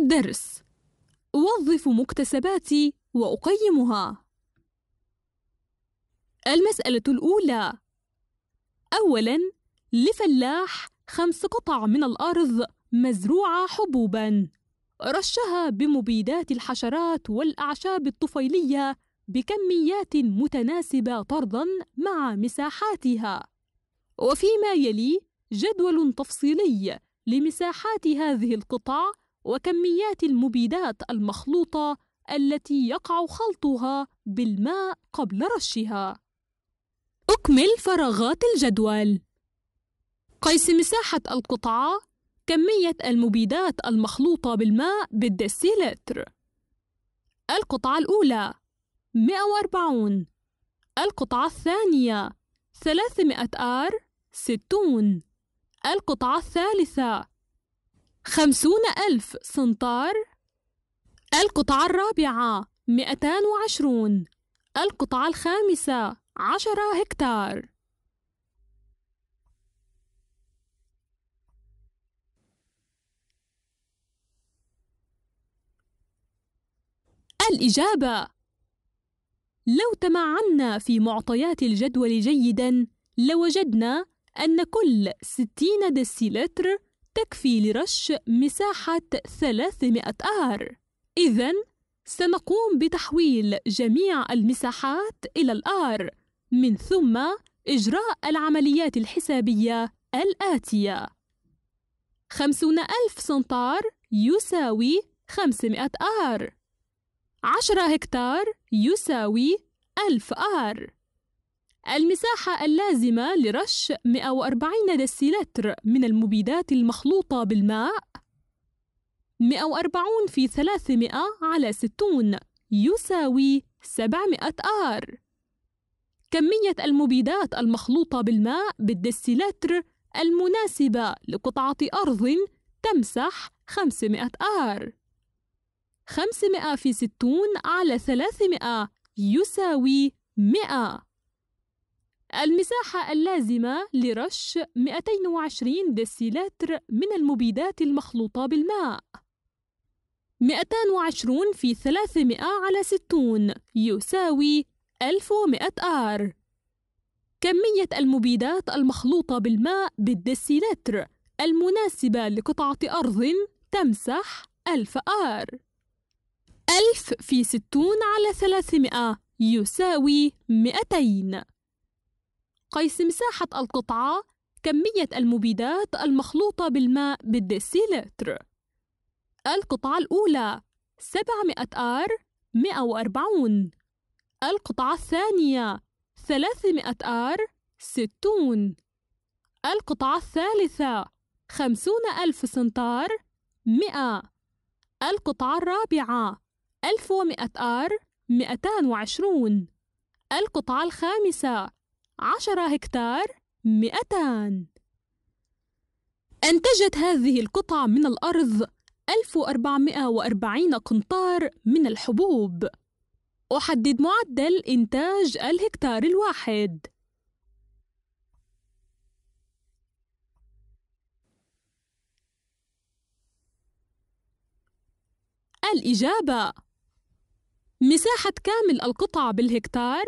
الدرس أوظف مكتسباتي وأقيمها المسألة الأولى أولا لفلاح خمس قطع من الأرض مزروعة حبوبا رشها بمبيدات الحشرات والأعشاب الطفيلية بكميات متناسبة طردا مع مساحاتها وفيما يلي جدول تفصيلي لمساحات هذه القطع وكميات المبيدات المخلوطة التي يقع خلطها بالماء قبل رشها. أكمل فراغات الجدول. قيس مساحة القطعة كمية المبيدات المخلوطة بالماء بالديسيلتر. القطعة الأولى 140 القطعة الثانية 300 آر 60 القطعة الثالثة خمسون ألف سنتار القطعة الرابعة مئتان وعشرون القطعة الخامسة عشرة هكتار الإجابة لو تمعنا في معطيات الجدول جيدا لوجدنا أن كل 60 ديسيلتر تكفي لرش مساحة 300 آر إذا سنقوم بتحويل جميع المساحات إلى الآر من ثم إجراء العمليات الحسابية الآتية 50 ألف سنتار يساوي 500 آر 10 هكتار يساوي 1000 آر المساحة اللازمة لرش 140 دسيلتر من المبيدات المخلوطة بالماء 140 في 300 على 60 يساوي 700 آر كمية المبيدات المخلوطة بالماء بالدسيلتر المناسبة لقطعة أرض تمسح 500 آر 500 في 60 على 300 يساوي 100 المساحة اللازمة لرش 220 ديسيلتر من المبيدات المخلوطة بالماء 220 في 300 على 60 يساوي 1100 آر كمية المبيدات المخلوطة بالماء بالديسيلتر المناسبة لقطعة أرض تمسح 1000 آر 1000 في 60 على 300 يساوي 200 قيس مساحة القطعة كمية المبيدات المخلوطة بالماء بالديسيلتر القطعة الأولى 700 آر 140 القطعة الثانية 300 آر 60 القطعة الثالثة 50 ألف سنتار 100 القطعة الرابعة 1100 آر 220 القطعة الخامسة عشرة هكتار مئتان أنتجت هذه القطعة من الأرض 1440 قنطار من الحبوب أحدد معدل إنتاج الهكتار الواحد الإجابة مساحة كامل القطعة بالهكتار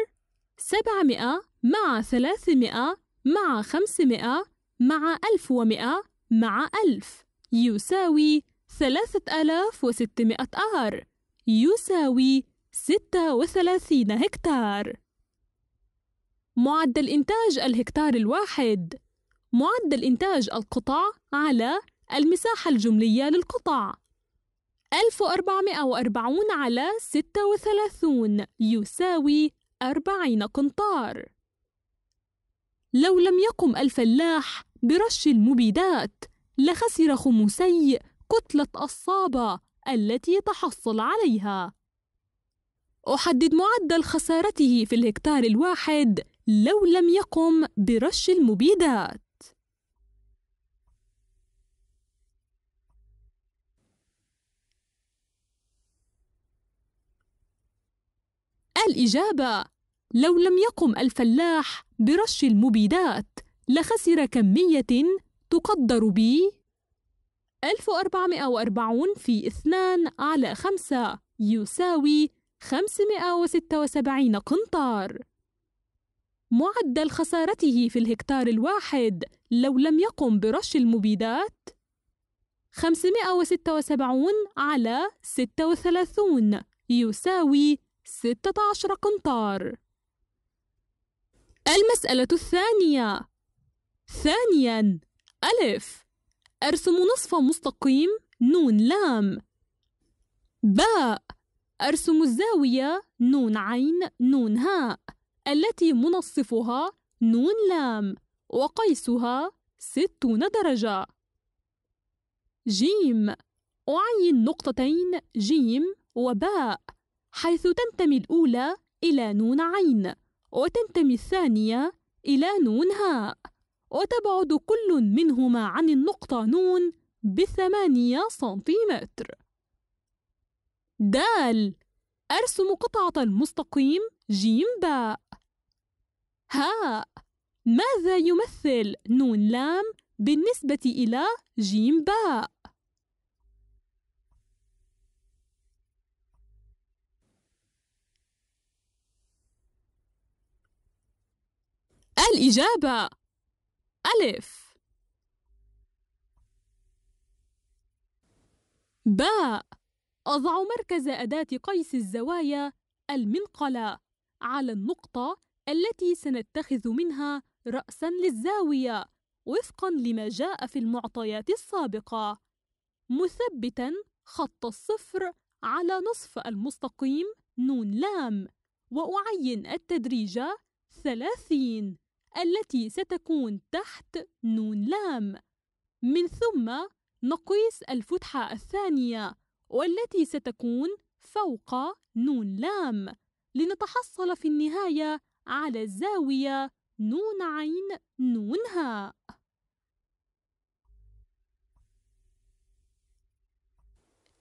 700 مع ثلاثمائة مع خمسمائة مع ألف ومائة مع ألف يساوي ثلاثة آلاف وستمائة آر يساوي ستة وثلاثين هكتار معدل إنتاج الهكتار الواحد معدل إنتاج القطع على المساحة الجملية للقطع 1440 على 36 يساوي 40 قنطار لو لم يقم الفلاح برش المبيدات لخسر خمسي كتلة الصابة التي تحصل عليها أحدد معدل خسارته في الهكتار الواحد لو لم يقم برش المبيدات الإجابة لو لم يقم الفلاح برش المبيدات لخسر كمية تقدر ب 1440 في 2 على 5 يساوي 576 قنطار معدل خسارته في الهكتار الواحد لو لم يقم برش المبيدات 576 على 36 يساوي 16 قنطار المسألة الثانية ثانيا ألف أرسم نصف مستقيم نون لام باء أرسم الزاوية نون عين نون هاء التي منصفها نون لام وقيسها ستون درجة جيم أعين نقطتين جيم وباء حيث تنتمي الأولى إلى نون عين وتنتمي الثانية إلى نون هاء وتبعد كل منهما عن النقطة نون بثمانية سنتيمتر دال أرسم قطعة المستقيم جيم باء هاء ماذا يمثل نون لام بالنسبة إلى جيم باء؟ الإجابة ألف باء أضع مركز أداة قيس الزوايا المنقلة على النقطة التي سنتخذ منها رأسا للزاوية وفقا لما جاء في المعطيات السابقة مثبتا خط الصفر على نصف المستقيم نون لام وأعين التدريج ثلاثين التي ستكون تحت نون لام من ثم نقيس الفتحة الثانية والتي ستكون فوق نون لام لنتحصل في النهاية على الزاوية نون عين نون هاء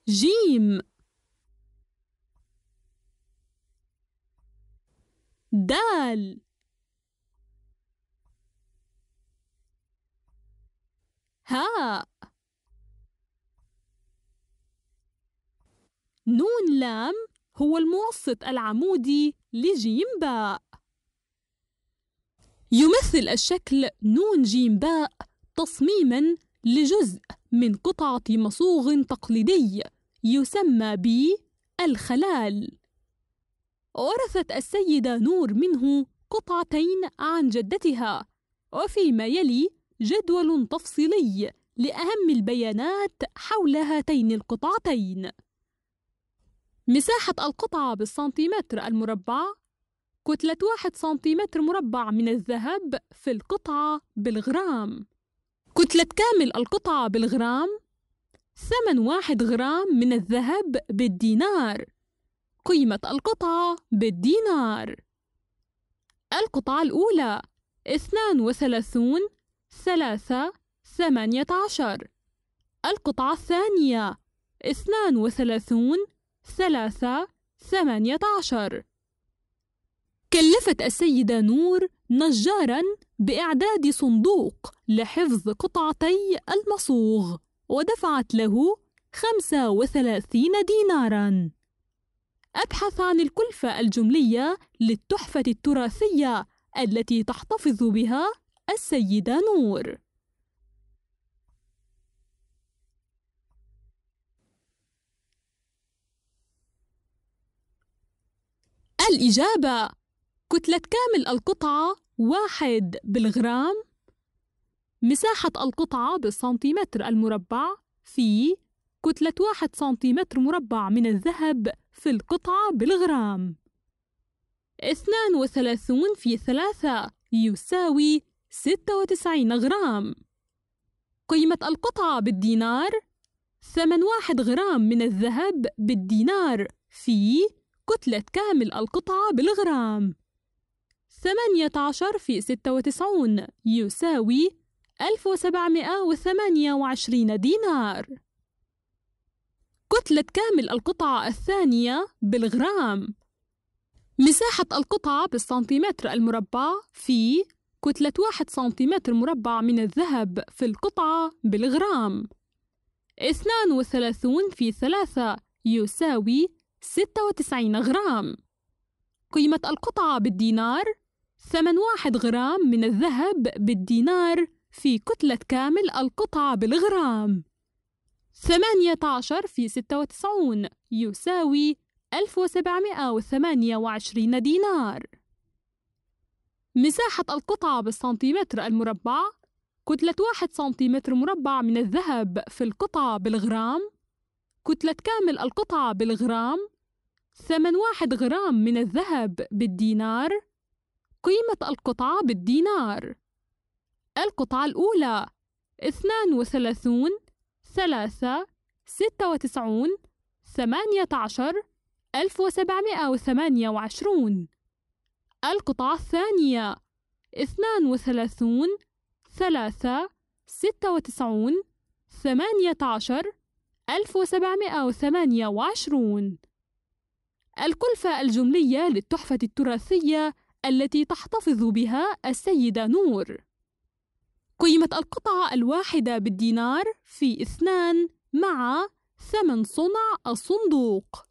جيم دال هاء نون لام هو الموسط العمودي لجيم باء يمثل الشكل نون جيم باء تصميما لجزء من قطعة مصوغ تقليدي يسمى ب الخلال ورثت السيدة نور منه قطعتين عن جدتها وفيما يلي جدول تفصيلي لأهم البيانات حول هاتين القطعتين مساحة القطعة بالسنتيمتر المربع كتلة واحد سنتيمتر مربع من الذهب في القطعة بالغرام كتلة كامل القطعة بالغرام ثمن واحد غرام من الذهب بالدينار قيمة القطعة بالدينار القطعة الأولى اثنان وثلاثون ثلاثة ثمانية عشر القطعة الثانية اثنان وثلاثون ثلاثة ثمانية عشر كلفت السيدة نور نجارا بإعداد صندوق لحفظ قطعتي المصوغ ودفعت له خمسة وثلاثين دينارا أبحث عن الكلفة الجملية للتحفة التراثية التي تحتفظ بها السيدة نور الإجابة كتلة كامل القطعة واحد بالغرام مساحة القطعة بالسنتيمتر المربع في كتلة واحد سنتيمتر مربع من الذهب في القطعة بالغرام اثنان وثلاثون في ثلاثة يساوي 96 غرام قيمة القطعة بالدينار واحد غرام من الذهب بالدينار في كتلة كامل القطعة بالغرام 18 في 96 يساوي 1728 دينار كتلة كامل القطعة الثانية بالغرام مساحة القطعة بالسنتيمتر المربع في كتلة واحد سنتيمتر مربع من الذهب في القطعة بالغرام اثنان وثلاثون في ثلاثة يساوي ستة وتسعين غرام قيمة القطعة بالدينار ثمن واحد غرام من الذهب بالدينار في كتلة كامل القطعة بالغرام ثمانية عشر في ستة وتسعون يساوي ألف وسبعمائة وثمانية وعشرين دينار مساحة القطعة بالسنتيمتر المربع كتلة واحد سنتيمتر مربع من الذهب في القطعة بالغرام كتلة كامل القطعة بالغرام ثمن واحد غرام من الذهب بالدينار قيمة القطعة بالدينار القطعة الأولى اثنان وثلاثون ثلاثة ستة وتسعون ثمانية عشر ألف وسبعمائة وثمانية وعشرون القطعة الثانية اثنان وثلاثون ثلاثة ستة وتسعون ثمانية عشر ألف وسبعمائة وثمانية وعشرون الكلفة الجملية للتحفة التراثية التي تحتفظ بها السيدة نور قيمة القطعة الواحدة بالدينار في اثنان مع ثمن صنع الصندوق